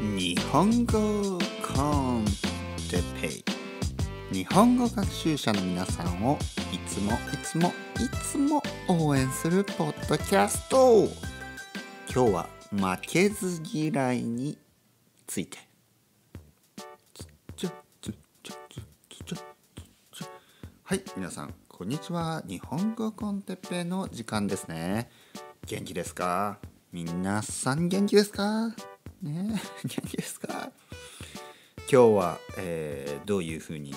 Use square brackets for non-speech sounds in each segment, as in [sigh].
日本語コンテペイ日本語学習者の皆さんをいつもいつもいつも応援するポッドキャスト今日は負けず嫌いについてはい皆さんこんにちは日本語コンテペイの時間ですね元気ですか皆さん元気ですかね元気 [laughs] ですか今日は、えー、どういうふうに、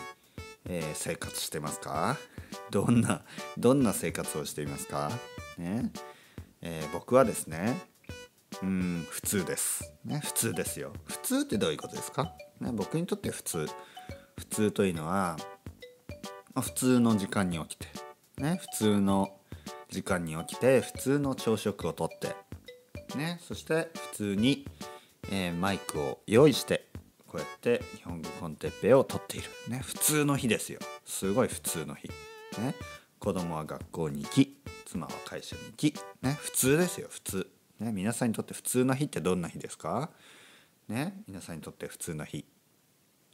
えー、生活してますかどんなどんな生活をしていますか、ねえー、僕はですねうん普通です、ね、普通ですよ普通ってどういうことですか、ね、僕にとって普通普通というのは、まあ、普通の時間に起きて、ね、普通の時間に起きて普通の朝食をとって、ね、そして普通にえー、マイクを用意してこうやって日本語コンテッペを撮っている、ね、普通の日ですよすごい普通の日、ね、子供は学校に行き妻は会社に行き、ね、普通ですよ普通、ね、皆さんにとって普通の日ってどんな日ですか、ね、皆さんにとって普通の日、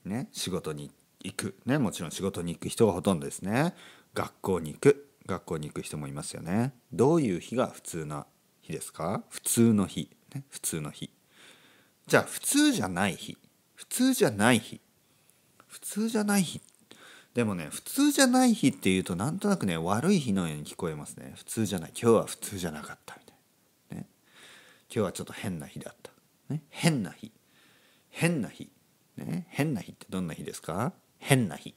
ね、仕事に行く、ね、もちろん仕事に行く人がほとんどですね学校に行く学校に行く人もいますよねどういう日が普通な日ですか普通の日、ね、普通の日じゃあ普通じゃない日普通じゃない日普通じゃない日でもね普通じゃない日っていうとなんとなくね悪い日のように聞こえますね普通じゃない今日は普通じゃなかったみたいなね今日はちょっと変な日だった、ね、変な日変な日ね変な日ってどんな日ですか変な日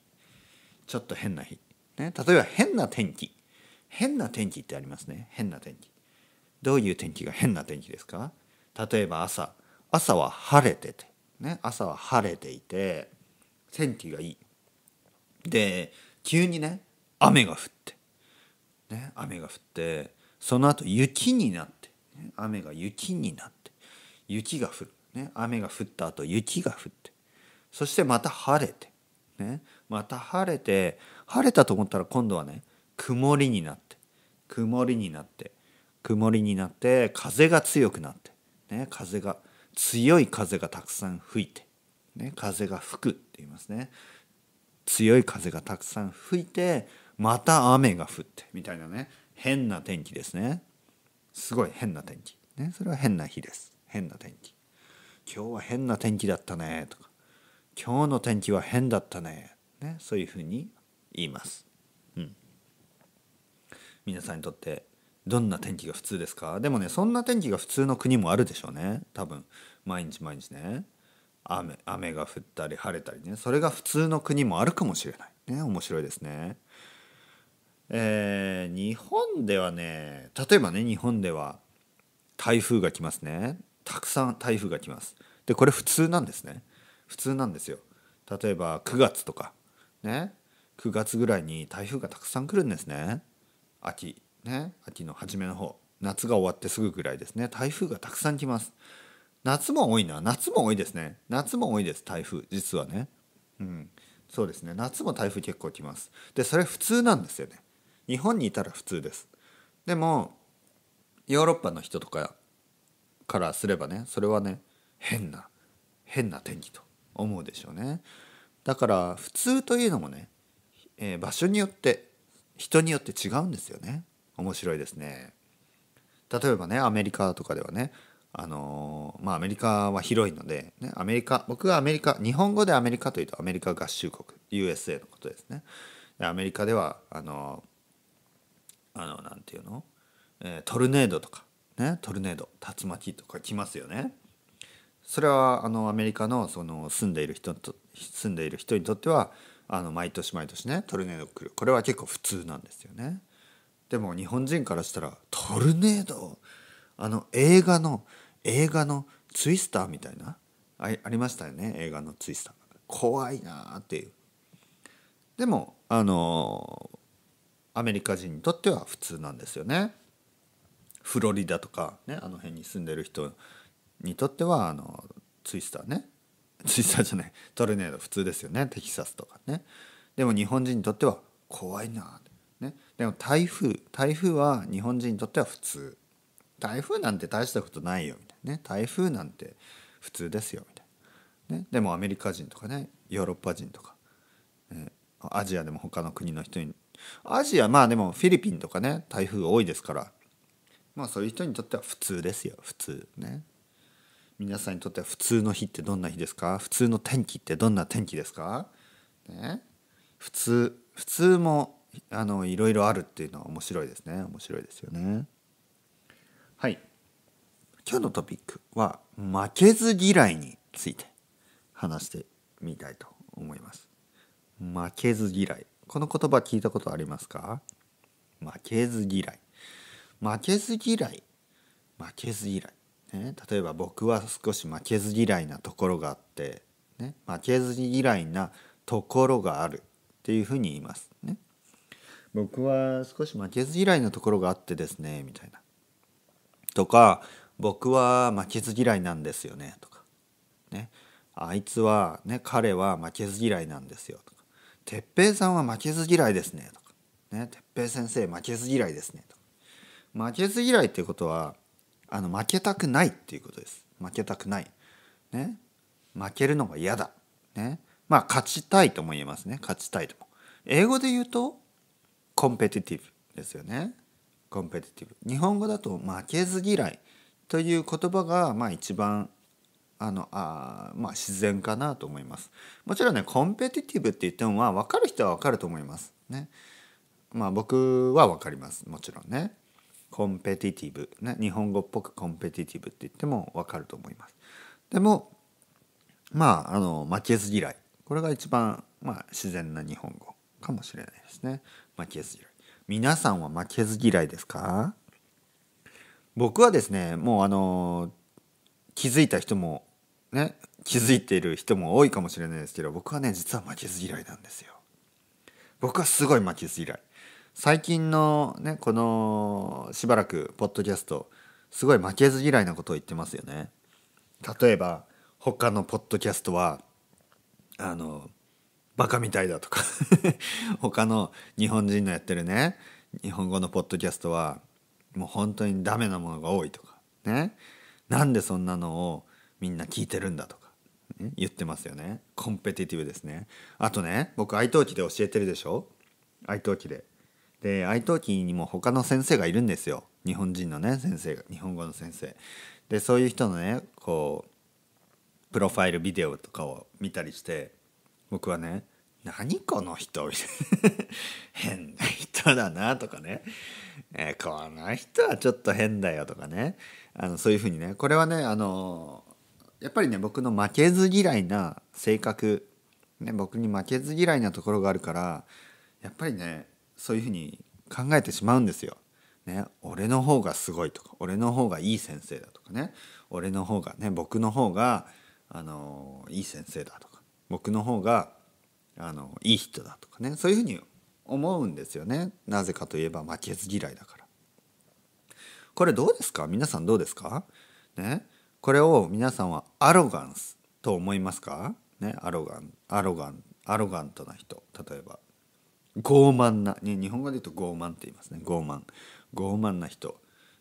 ちょっと変な日ね例えば変な天気変な天気ってありますね変な天気どういう天気が変な天気ですか例えば朝朝は晴れてて、ね、朝は晴れていて天気がいいで急にね雨が降って、ね、雨が降ってその後雪になって、ね、雨が雪になって雪が降る、ね、雨が降った後雪が降ってそしてまた晴れて、ね、また晴れて晴れたと思ったら今度はね曇りになって曇りになって曇りになって風が強くなって、ね、風が強い風がたくさん吹いて、ね、風が吹くって言いますね強い風がたくさん吹いてまた雨が降ってみたいなね変な天気ですねすごい変な天気、ね、それは変な日です変な天気今日は変な天気だったねとか今日の天気は変だったねねそういうふうに言います、うん、皆さんにとってどんな天気が普通ですかでもねそんな天気が普通の国もあるでしょうね多分毎日毎日ね雨雨が降ったり晴れたりねそれが普通の国もあるかもしれないね面白いですねえー、日本ではね例えばね日本では台風が来ますねたくさん台風が来ますでこれ普通なんですね普通なんですよ例えば9月とかね9月ぐらいに台風がたくさん来るんですね秋ね、秋の初めの方夏が終わってすぐぐらいですね台風がたくさん来ます夏も多いな夏も多いですね夏も多いです台風実はねうんそうですね夏も台風結構来ますでそれ普通なんですよね日本にいたら普通ですでもヨーロッパの人とかからすればねそれはね変な変な天気と思うでしょうねだから普通というのもね、えー、場所によって人によって違うんですよね面白いですね。例えばねアメリカとかではねあのー、まあアメリカは広いので、ね、アメリカ僕がアメリカ日本語でアメリカというとアメリカ合衆国 USA のことですね。でアメリカではあのー、あのなんていうの、えー、トルネードとか、ね、トルネード竜巻とか来ますよね。それはあのアメリカのその住んでいる人と住んでいる人にとってはあの毎年毎年ねトルネード来るこれは結構普通なんですよね。でも日本人からしたら「トルネード!」あの映画の映画のツイスターみたいなあありましたよね映画のツイスター怖いなーっていうでもあのー、アメリカ人にとっては普通なんですよねフロリダとかねあの辺に住んでる人にとってはあのツイスターねツイスターじゃないトルネード普通ですよねテキサスとかねでも日本人にとっては怖いなでも台風台風は日本人にとっては普通台風なんて大したことないよみたいなね台風なんて普通ですよみたいな、ね、でもアメリカ人とかねヨーロッパ人とか、ね、アジアでも他の国の人にアジアまあでもフィリピンとかね台風多いですからまあそういう人にとっては普通ですよ普通ね皆さんにとっては普通の日ってどんな日ですか普通の天気ってどんな天気ですかね普通普通もあのいろいろあるっていうのは面白いですね面白いですよねはい今日のトピックは負けず嫌いについて話してみたいと思います負けず嫌いこの言葉聞いたことありますか負けず嫌い負けず嫌い負けず嫌い、ね、例えば僕は少し負けず嫌いなところがあって、ね、負けず嫌いなところがあるっていうふうに言いますね僕は少し負けず嫌いなところがあってですねみたいなとか僕は負けず嫌いなんですよねとかねあいつはね彼は負けず嫌いなんですよとか哲平さんは負けず嫌いですねとかね哲平先生負けず嫌いですねとか負けず嫌いっていうことはあの負けたくないっていうことです負けたくないね負けるのが嫌だねまあ勝ちたいとも言えますね勝ちたいとも英語で言うとコンペティティブですよね。コンペティティブ。日本語だと負けず嫌いという言葉がまあ一番あのあまあ自然かなと思います。もちろんねコンペティティブって言ってもまあ分かる人は分かると思います。ね。まあ僕は分かりますもちろんね。コンペティティブ、ね、日本語っぽくコンペティティブって言っても分かると思います。でもまああの負けず嫌いこれが一番、まあ、自然な日本語かもしれないですね。負けず嫌い。皆さんは負けず嫌いですか僕はですね、もうあの、気づいた人も、ね、気づいている人も多いかもしれないですけど、僕はね、実は負けず嫌いなんですよ。僕はすごい負けず嫌い。最近のね、この、しばらく、ポッドキャスト、すごい負けず嫌いなことを言ってますよね。例えば、他のポッドキャストは、あの、バカみたいだとか [laughs] 他の日本人のやってるね日本語のポッドキャストはもう本当にダメなものが多いとかねなんでそんなのをみんな聞いてるんだとか、ね、言ってますよねコンペティティブですねあとね僕愛登記で教えてるでしょ愛登記でで愛登記にも他の先生がいるんですよ日本人のね先生が日本語の先生でそういう人のねこうプロファイルビデオとかを見たりして僕はね何この人変な人だなとかね、えー、この人はちょっと変だよとかねあのそういうふうにねこれはねあのやっぱりね僕の負けず嫌いな性格、ね、僕に負けず嫌いなところがあるからやっぱりねそういうふうに考えてしまうんですよ。ね、俺の方がすごいとか俺の方がいい先生だとかね俺の方がね僕の方があのいい先生だとか僕の方があのいい人だとかねそういうふうに思うんですよねなぜかといえば負けず嫌いだから。これどうですか皆さんどうですかねこれを皆さんはアロガンスと思いますかねアロガンアロガンアロガントな人例えば傲慢な、ね、日本語で言うと傲慢って言いますね傲慢傲慢な人、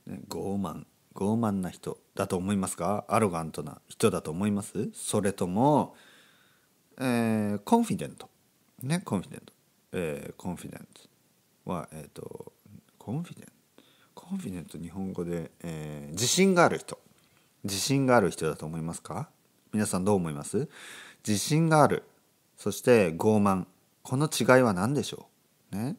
ね、傲慢傲慢な人だと思いますかアロガントな人だと思いますそれともえー、コンフィデント。ね、コンフィデント。えー、コンフィデントは、えっ、ー、と、コンフィデント。コンフィデント日本語で、えー、自信がある人。自信がある人だと思いますか皆さんどう思います自信がある。そして傲慢。この違いは何でしょうね。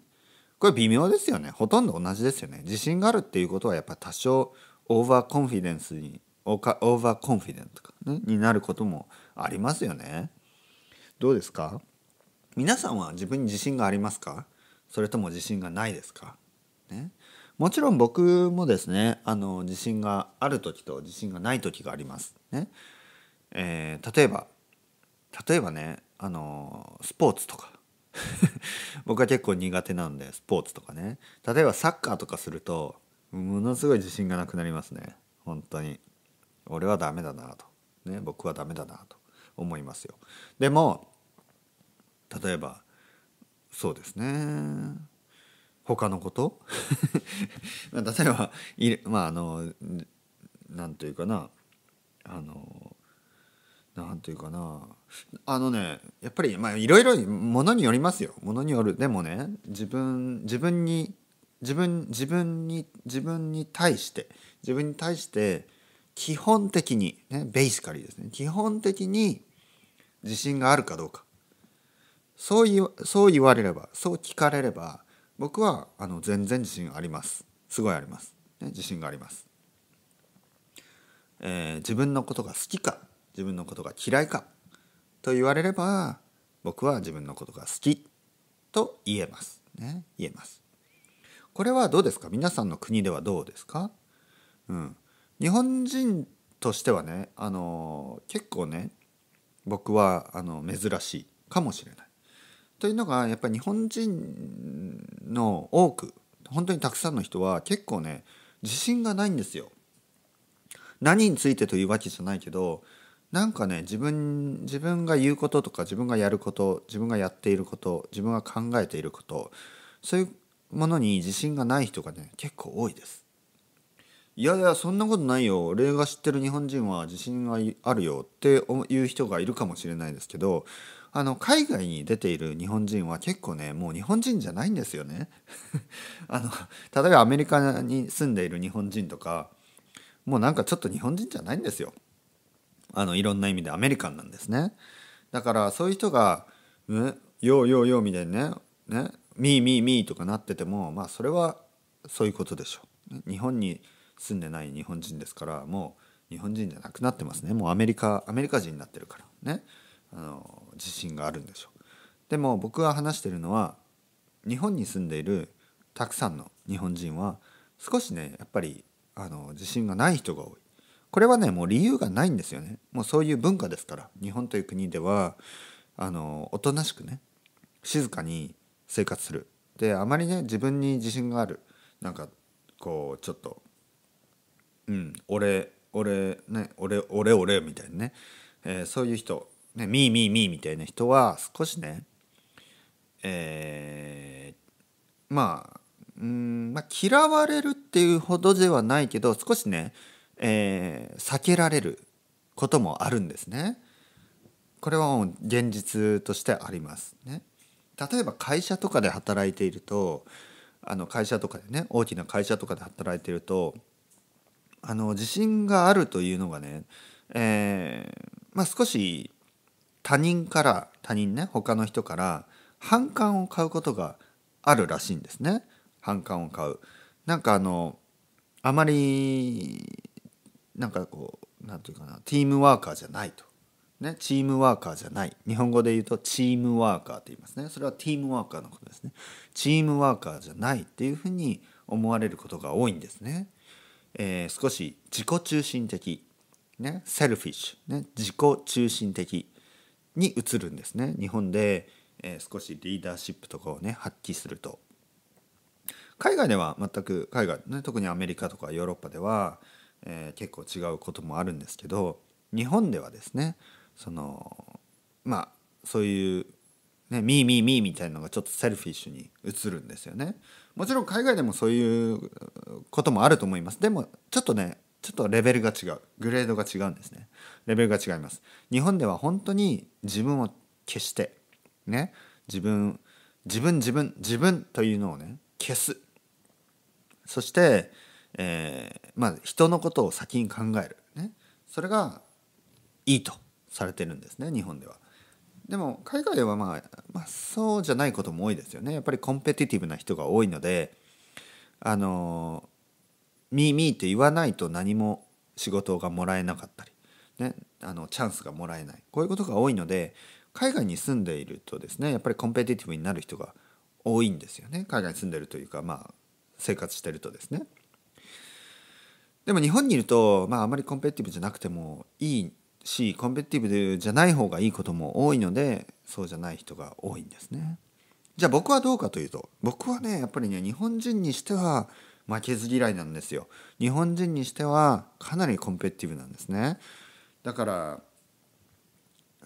これ微妙ですよね。ほとんど同じですよね。自信があるっていうことはやっぱ多少オーバーコンフィデンスに、オーバーコンフィデントか、ね、になることもありますよね。どうですか皆さんは自分に自信がありますかそれとも自信がないですか、ね、もちろん僕もですねあの自信がある時と自信がない時があります。ねえー、例えば例えばねあのスポーツとか [laughs] 僕は結構苦手なんでスポーツとかね例えばサッカーとかするとものすごい自信がなくなりますね本当に俺はダメだなと、ね、僕はダメだなと思いますよ。でも例えばそうですね他のこと [laughs] 例えばいまああの何ていうかなあの何ていうかなあのねやっぱりまあいろいろものによりますよものによるでもね自分自分に自分自分に自分に対して自分に対して基本的にねベースカリーですね基本的に自信があるかどうかそう言そう言われればそう聞かれれば僕はあの全然自信ありますすごいあります、ね、自信があります、えー、自分のことが好きか自分のことが嫌いかと言われれば僕は自分のことが好きと言えます、ね、言えますこれはどうですか皆さんの国ではどうですかうん日本人としてはねあのー、結構ね僕はあの珍しいかもしれない。というのがやっぱり日本人の多く本当にたくさんの人は結構ね自信がないんですよ。何についてというわけじゃないけどなんかね自分自分が言うこととか自分がやること自分がやっていること自分が考えていることそういうものに自信がない人がね結構多いです。いやいやそんなことないよ例が知ってる日本人は自信があるよっていう人がいるかもしれないですけどあの海外に出ている日本人は結構ねもう日本人じゃないんですよね [laughs] あの例えばアメリカに住んでいる日本人とかもうなんかちょっと日本人じゃないんですよあのいろんな意味でアメリカンなんですねだからそういう人が「ね、ようようよう」みたいにね「ねみーみーみー」とかなっててもまあそれはそういうことでしょう。日本に住んでない日本人ですからもう日本人じゃなくなってますねもうアメリカアメリカ人になってるからねあの自信があるんでしょうでも僕が話してるのは日本に住んでいるたくさんの日本人は少しねやっぱりあの自信がない人が多いこれはねもう理由がないんですよねもうそういう文化ですから日本という国ではあのおとなしくね静かに生活するであまりね自分に自信があるなんかこうちょっとうん、俺俺ね俺俺俺みたいなね、えー、そういう人ねみーみーみーみたいな人は少しねえー、まあうんまあ、嫌われるっていうほどではないけど少しね、えー、避けられることもあるんですね。これはもう現実としてありますね。例えば会社とかで働いているとあの会社とかでね大きな会社とかで働いているとあの自信があるというのがね、えー、まあ、少し他人から他人ね他の人から反感を買うことがあるらしいんですね反感を買う。なんかあのあまりなんかこうなんていうかなチームワーカーじゃないと。ね、チームワーカーじゃない日本語で言うとチームワーカーと言いますねそれはチームワーカーのことですねチームワーカーじゃないっていうふうに思われることが多いんですねえー、少し自己中心的、ね、セルフィッシュ、ね、自己中心的に移るんですね日本で、えー、少しリーダーシップとかをね発揮すると海外では全く海外、ね、特にアメリカとかヨーロッパでは、えー、結構違うこともあるんですけど日本ではですねそのまあそういうね、ミーミーミーみたいなのがちょっとセルフィッシュに映るんですよね。もちろん海外でもそういうこともあると思います。でもちょっとね、ちょっとレベルが違う。グレードが違うんですね。レベルが違います。日本では本当に自分を消して、ね、自分、自分自分自分というのをね、消す。そして、えー、まあ人のことを先に考える。ね、それがいいとされてるんですね、日本では。でも海外は、まあ、まあそうじゃないことも多いですよねやっぱりコンペティティブな人が多いのであの「ミーミー」って言わないと何も仕事がもらえなかったり、ね、あのチャンスがもらえないこういうことが多いので海外に住んでいるとですねやっぱりコンペティティブになる人が多いんですよね海外に住んでるというかまあ生活してるとですね。でも日本にいると、まあ、あまりコンペティブじゃなくてもいいしコンペティティブじゃない方がいいことも多いのでそうじゃない人が多いんですね。じゃあ僕はどうかというと僕はねやっぱりね日本人にしては負けず嫌いなんですよ。日本人にしてはかなりコンペティブなんですね。だから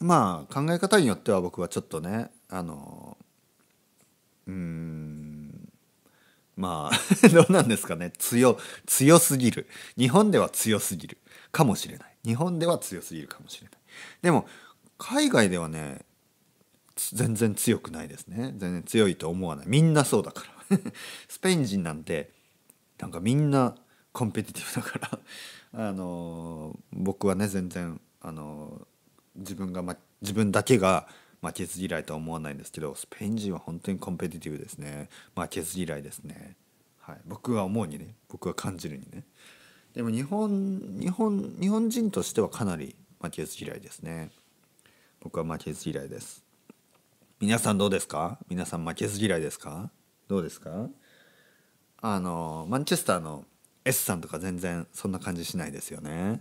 まあ考え方によっては僕はちょっとねあのうんまあ [laughs] どうなんですかね強強すぎる日本では強すぎるかもしれない。日本では強すぎるかもしれないでも海外ではね全然強くないですね全然強いと思わないみんなそうだから [laughs] スペイン人なんてなんかみんなコンペティティブだからあのー、僕はね全然あのー、自分が、ま、自分だけが負けず嫌いとは思わないんですけどスペイン人は本当にコンペティティブですね負けず嫌いですねはい僕は思うにね僕は感じるにねでも日本日本日本人としてはかなり負けず嫌いですね僕は負けず嫌いです皆さんどうですか皆さん負けず嫌いですかどうですかあのマンチェスターの S さんとか全然そんな感じしないですよね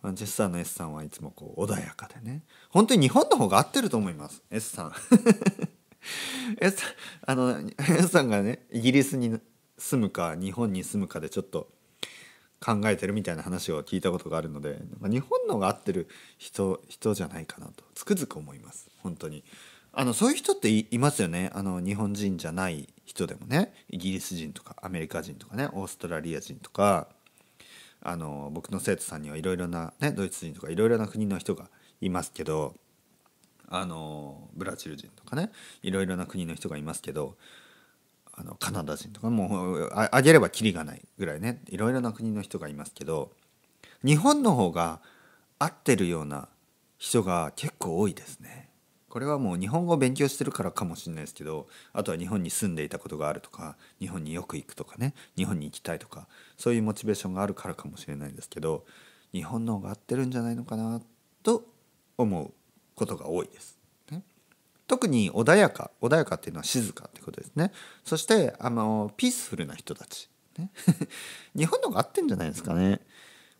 マンチェスターの S さんはいつもこう穏やかでね本当に日本の方が合ってると思います S さん [laughs] S, あの S さんがねイギリスに住むか日本に住むかでちょっと考えてるみたいな話を聞いたことがあるので、ま日本のが合ってる人人じゃないかなとつくづく思います本当にあのそういう人っていますよねあの日本人じゃない人でもねイギリス人とかアメリカ人とかねオーストラリア人とかあの僕の生徒さんにはいろいろな、ね、ドイツ人とかいろいろな国の人がいますけどあのブラジル人とかねいろいろな国の人がいますけどあのカナダ人とかもうあげればきりがないぐらいねいろいろな国の人がいますけど日本の方が合ってるような人が結構多いですね。これはもう日本語を勉強してるからかもしれないですけどあとは日本に住んでいたことがあるとか日本によく行くとかね日本に行きたいとかそういうモチベーションがあるからかもしれないですけど日本の方が合ってるんじゃないのかなと思うことが多いです。特に穏やか穏やかっていうのは静かってことですねそしてあのピースフルな人たち、ね、[laughs] 日本の方が合ってんじゃないですかね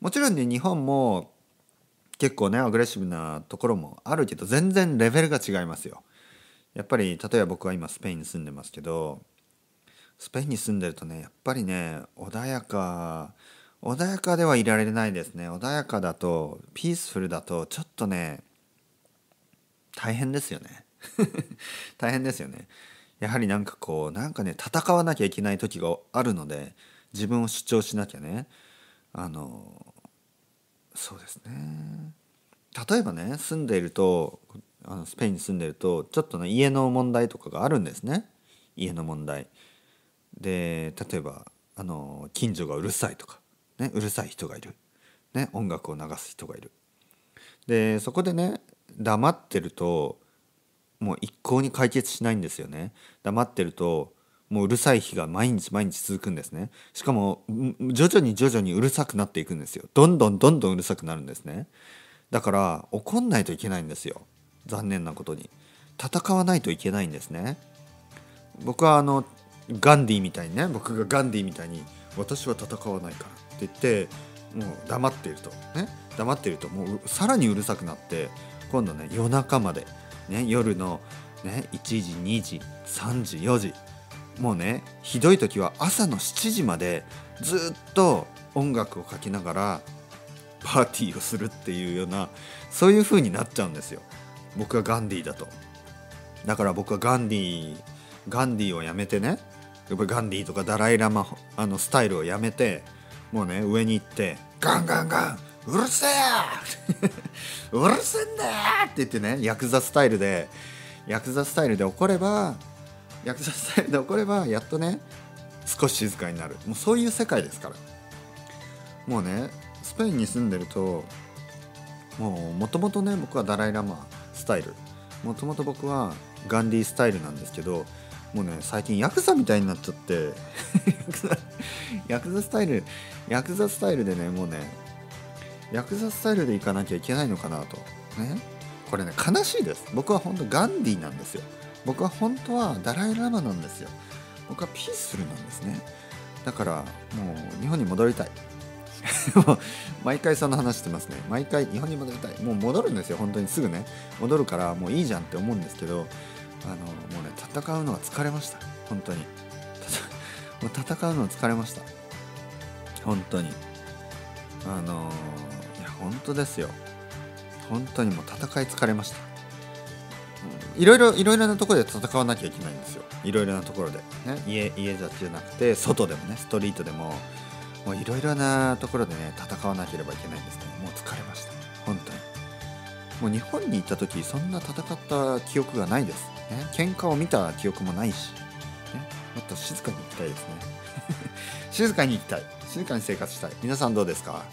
もちろんね日本も結構ねアグレッシブなところもあるけど全然レベルが違いますよやっぱり例えば僕は今スペインに住んでますけどスペインに住んでるとねやっぱりね穏やか穏やかではいられないですね穏やかだとピースフルだとちょっとね大変ですよね [laughs] 大変ですよねやはりなんかこうなんかね戦わなきゃいけない時があるので自分を主張しなきゃねあのそうですね例えばね住んでいるとあのスペインに住んでいるとちょっとね家の問題とかがあるんですね家の問題で例えばあの近所がうるさいとか、ね、うるさい人がいる、ね、音楽を流す人がいるでそこでね黙ってるともう一向に解決しないんですよね黙ってるともううるさい日が毎日毎日続くんですねしかも徐々に徐々にうるさくなっていくんですよどんどんどんどんうるさくなるんですねだから怒んないといけないんですよ残念なことに戦わないといけないんですね僕はあのガンディみたいにね僕がガンディみたいに私は戦わないからって言ってもう黙っているとね黙っているともうさらにうるさくなって今度ね夜中までね、夜の、ね、1時2時3時4時もうねひどい時は朝の7時までずっと音楽をかけながらパーティーをするっていうようなそういう風になっちゃうんですよ僕はガンディーだとだから僕はガンディーガンディーをやめてねやっぱガンディーとかダライ・ラマあのスタイルをやめてもうね上に行ってガンガンガンうるせえうるせえんだよって言ってねヤクザスタイルでヤクザスタイルで怒ればヤクザスタイルで怒ればやっとね少し静かになるもうそういう世界ですからもうねスペインに住んでるともうもともとね僕はダライ・ラマスタイルもともと僕はガンディスタイルなんですけどもうね最近ヤクザみたいになっちゃって [laughs] ヤクザスタイルヤクザスタイルでねもうねヤクザスタイルでいかなきゃいけないのかなとねこれね悲しいです僕は本当ガンディなんですよ僕は本当はダライ・ラマなんですよ僕はピースフルなんですねだからもう日本に戻りたい [laughs] 毎回その話してますね毎回日本に戻りたいもう戻るんですよ本当にすぐね戻るからもういいじゃんって思うんですけどあのもうね戦うのは疲れました本当に [laughs] もう戦うのは疲れました本当にあのー本当ですよ本当にもう戦い疲れましたいろいろいろなところで戦わなきゃいけないんですよいろいろなところで、ね、家家じゃなくて外でもねストリートでももういろいろなところでね戦わなければいけないんですねもう疲れました本当にもう日本に行った時そんな戦った記憶がないです、ね、喧嘩を見た記憶もないし、ね、もっと静かに行きたいですね [laughs] 静かに行きたい静かに生活したい皆さんどうですか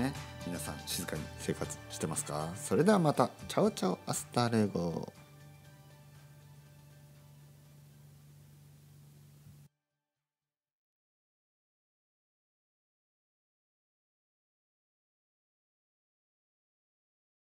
ね皆さん静かに生活してますかそれではまたチャオチャオアスタレゴ